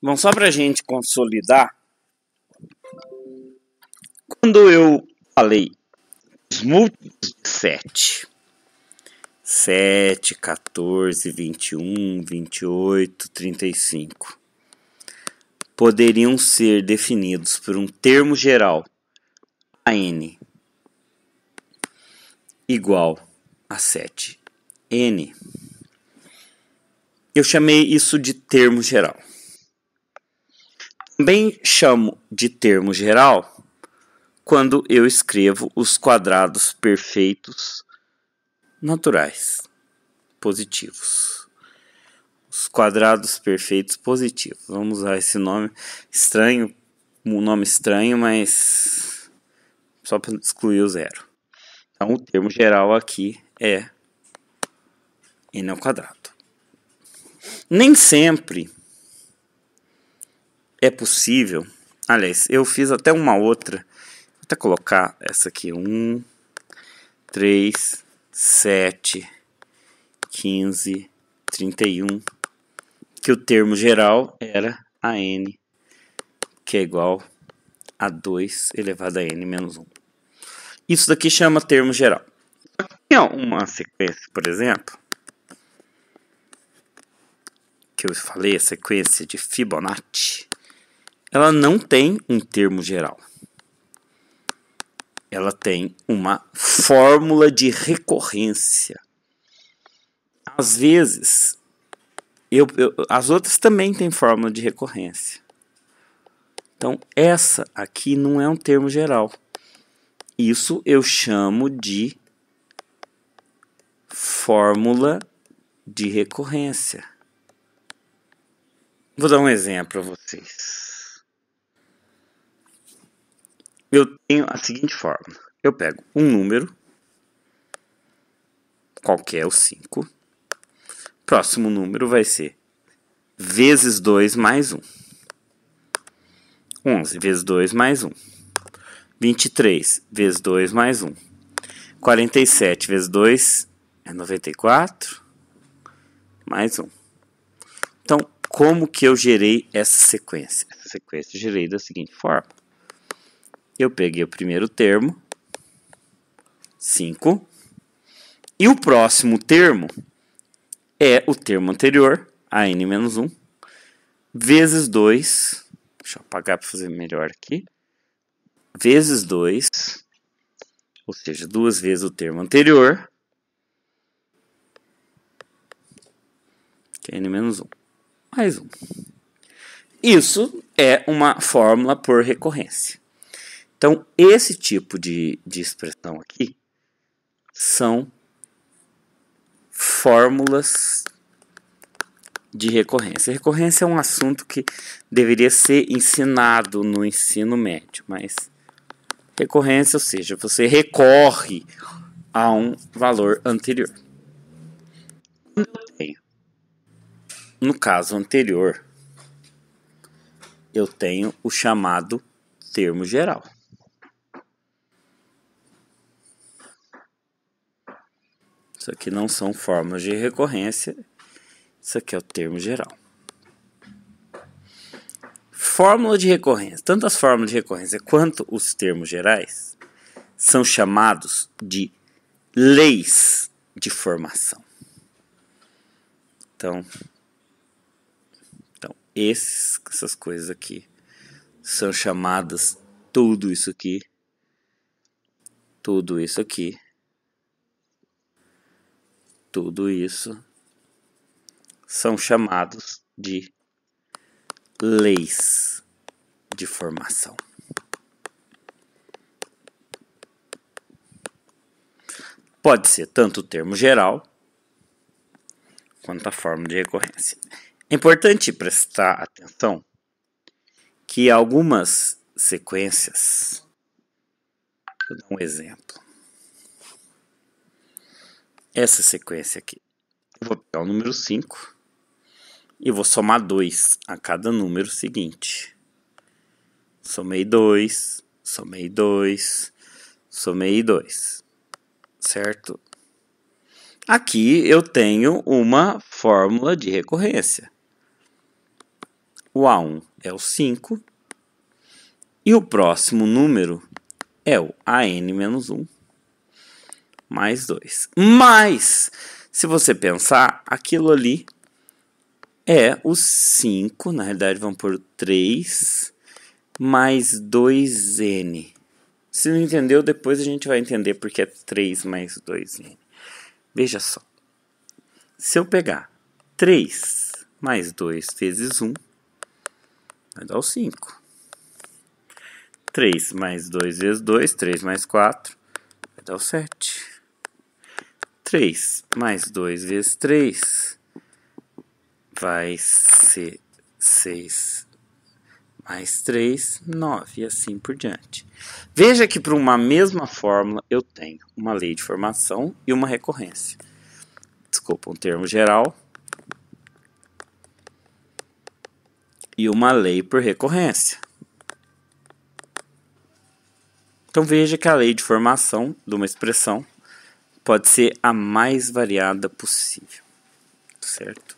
Bom, só para a gente consolidar, quando eu falei os múltiplos de 7, 7, 14, 21, 28, 35, poderiam ser definidos por um termo geral a n igual a 7N. Eu chamei isso de termo geral. Também chamo de termo geral quando eu escrevo os quadrados perfeitos naturais positivos. Os quadrados perfeitos positivos. Vamos usar esse nome estranho, um nome estranho, mas só para excluir o zero. Então, o termo geral aqui é n ao quadrado. Nem sempre é possível. Aliás, eu fiz até uma outra. Vou até colocar essa aqui. 1, 3, 7, 15, 31. Que o termo geral era a n, que é igual a 2 elevado a n menos 1. Isso daqui chama termo geral. Aqui é uma sequência, por exemplo, que eu falei, a sequência de Fibonacci, ela não tem um termo geral. Ela tem uma fórmula de recorrência. Às vezes, eu, eu, as outras também têm fórmula de recorrência. Então, essa aqui não é um termo geral. Isso eu chamo de fórmula de recorrência. Vou dar um exemplo para vocês. Eu tenho a seguinte forma: eu pego um número, qualquer o 5. Próximo número vai ser vezes 2 mais 1. 11 vezes 2 mais 1. 23 vezes 2 mais 1. 47 vezes 2 é 94. Mais 1. Então, como que eu gerei essa sequência? Essa sequência eu gerei da seguinte forma. Eu peguei o primeiro termo, 5, e o próximo termo é o termo anterior, a n 1, vezes 2, deixa eu apagar para fazer melhor aqui, vezes 2, ou seja, duas vezes o termo anterior, que é n 1 mais um. Isso é uma fórmula por recorrência. Então, esse tipo de, de expressão aqui são fórmulas de recorrência. Recorrência é um assunto que deveria ser ensinado no ensino médio, mas recorrência, ou seja, você recorre a um valor anterior. No caso anterior, eu tenho o chamado termo geral. Isso aqui não são formas de recorrência, isso aqui é o termo geral. Fórmula de recorrência. Tanto as fórmulas de recorrência quanto os termos gerais são chamados de leis de formação. Então, esses, essas coisas aqui são chamadas tudo isso aqui. Tudo isso aqui. Tudo isso são chamados de leis de formação. Pode ser tanto o termo geral quanto a forma de recorrência. É importante prestar atenção que algumas sequências. Vou dar um exemplo. Essa sequência aqui. Eu vou pegar o número 5 e vou somar 2 a cada número seguinte. Somei 2, somei 2, somei 2. Certo? Aqui eu tenho uma fórmula de recorrência o A1 é o 5. E o próximo número é o AN-1 mais 2. Mas, se você pensar, aquilo ali é o 5. Na realidade, vamos por 3 mais 2N. Se não entendeu, depois a gente vai entender porque é 3 mais 2N. Veja só. Se eu pegar 3 mais 2 vezes 1, é vai dar o 5. 3 mais 2 vezes 2, 3 mais 4, vai dar o 7. 3 mais 2 vezes 3 vai ser 6 mais 3, 9 e assim por diante. Veja que para uma mesma fórmula eu tenho uma lei de formação e uma recorrência. Desculpa, um termo geral e uma lei por recorrência. Então veja que a lei de formação de uma expressão pode ser a mais variada possível, certo?